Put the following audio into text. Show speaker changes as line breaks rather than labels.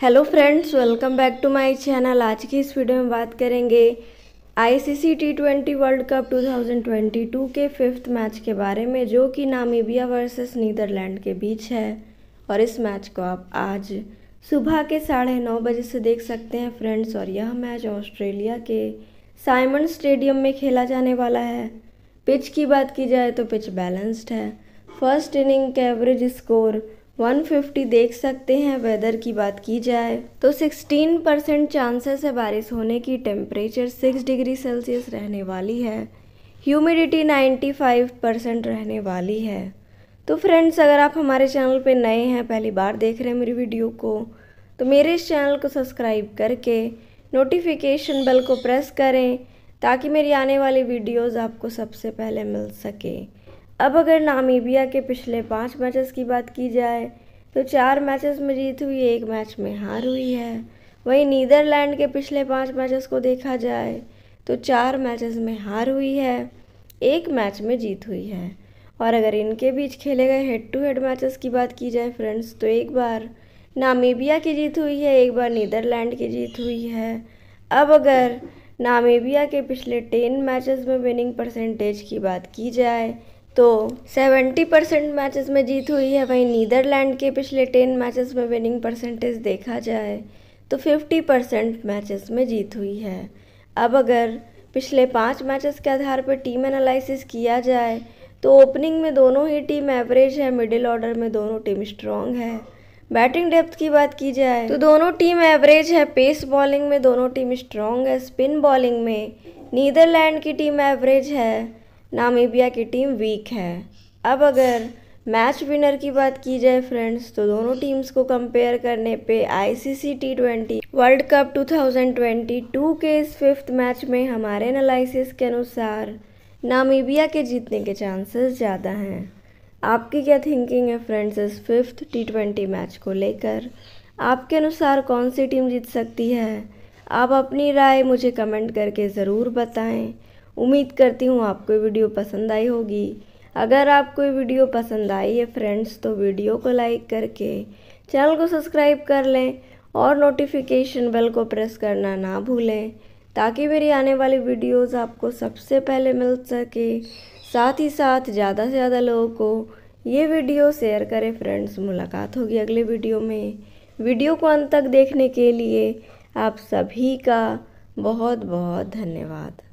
hello friends welcome back to my channel आज की इस वीडियो में बात करेंगे ICC T twenty world cup 2022 के फिफ्थ मैच के बारे में जो कि नामीबिया वर्सेस नीदरलैंड के बीच है और इस मैच को आप आज सुबह के साढ़े नौ बजे से देख सकते हैं फ्रेंड्स और यह मैच ऑस्ट्रेलिया के साइमन स्टेडियम में खेला जाने वाला है पिच की बात की जाए तो पिच बैलेंस्ड है फर्स्ट इनिंग के एवरेज स्कोर 150 देख सकते हैं वेदर की बात की जाए तो 16 परसेंट चांसेस है बारिश होने की टेम्परेचर 6 डिग्री सेल्सियस रहने वाली है ह्यूमिडिटी 95 परसेंट रहने वाली है तो फ्रेंड्स अगर आप हमारे चैनल पे नए हैं पहली बार देख रहे हैं मेरी वीडियो को तो मेरे इस चैनल को सब्सक्राइब करके नोटिफिकेशन बेल को प्रेस करें ताकि मेरी आने वाली वीडियोज़ आपको सबसे पहले मिल सके अब अगर नामीबिया के पिछले पाँच मैचेस की बात की जाए तो चार मैचेस में जीत हुई एक मैच में हार हुई है वहीं नीदरलैंड के पिछले पाँच मैचेस को देखा जाए तो चार मैचेस में हार हुई है एक मैच में जीत हुई है और अगर इनके बीच खेले गए हेड टू हेड मैचेस की बात की जाए फ्रेंड्स तो एक बार नामीबिया की जीत हुई है एक बार नीदरलैंड की जीत हुई है अब अगर नामीबिया के पिछले टेन मैचेस में विनिंग परसेंटेज की बात की जाए तो 70 परसेंट मैचेस में जीत हुई है वहीं नीदरलैंड के पिछले 10 मैचेस में विनिंग परसेंटेज देखा जाए तो 50 परसेंट मैचेस में जीत हुई है अब अगर पिछले पाँच मैचेस के आधार पर टीम एनालिसिस किया जाए तो ओपनिंग में दोनों ही टीम एवरेज है मिडिल ऑर्डर में दोनों टीम स्ट्रॉन्ग है बैटिंग डेप्थ की बात की जाए तो दोनों टीम एवरेज है पेस बॉलिंग में दोनों टीम स्ट्रॉन्ग है स्पिन बॉलिंग में नीदरलैंड की टीम एवरेज है नामीबिया की टीम वीक है अब अगर मैच विनर की बात की जाए फ्रेंड्स तो दोनों टीम्स को कंपेयर करने पे ICC T twenty world cup 2022 के इस फिफ्थ मैच में हमारे एनालिसिस के अनुसार नामीबिया के जीतने के चांसेस ज़्यादा हैं आपकी क्या थिंकिंग है फ्रेंड्स इस फिफ्थ टी ट्वेंटी मैच को लेकर आपके अनुसार कौन सी टीम जीत सकती है आप अपनी राय मुझे कमेंट करके ज़रूर बताएं उम्मीद करती हूँ आपको ये वीडियो पसंद आई होगी अगर आपको ये वीडियो पसंद आई है फ्रेंड्स तो वीडियो को लाइक करके चैनल को सब्सक्राइब कर लें और नोटिफिकेशन बेल को प्रेस करना ना भूलें ताकि मेरी आने वाली वीडियोस आपको सबसे पहले मिल सके साथ ही साथ ज़्यादा से ज़्यादा लोगों को ये वीडियो शेयर करें फ्रेंड्स मुलाकात होगी अगले वीडियो में वीडियो को अंत तक देखने के लिए आप सभी का बहुत बहुत धन्यवाद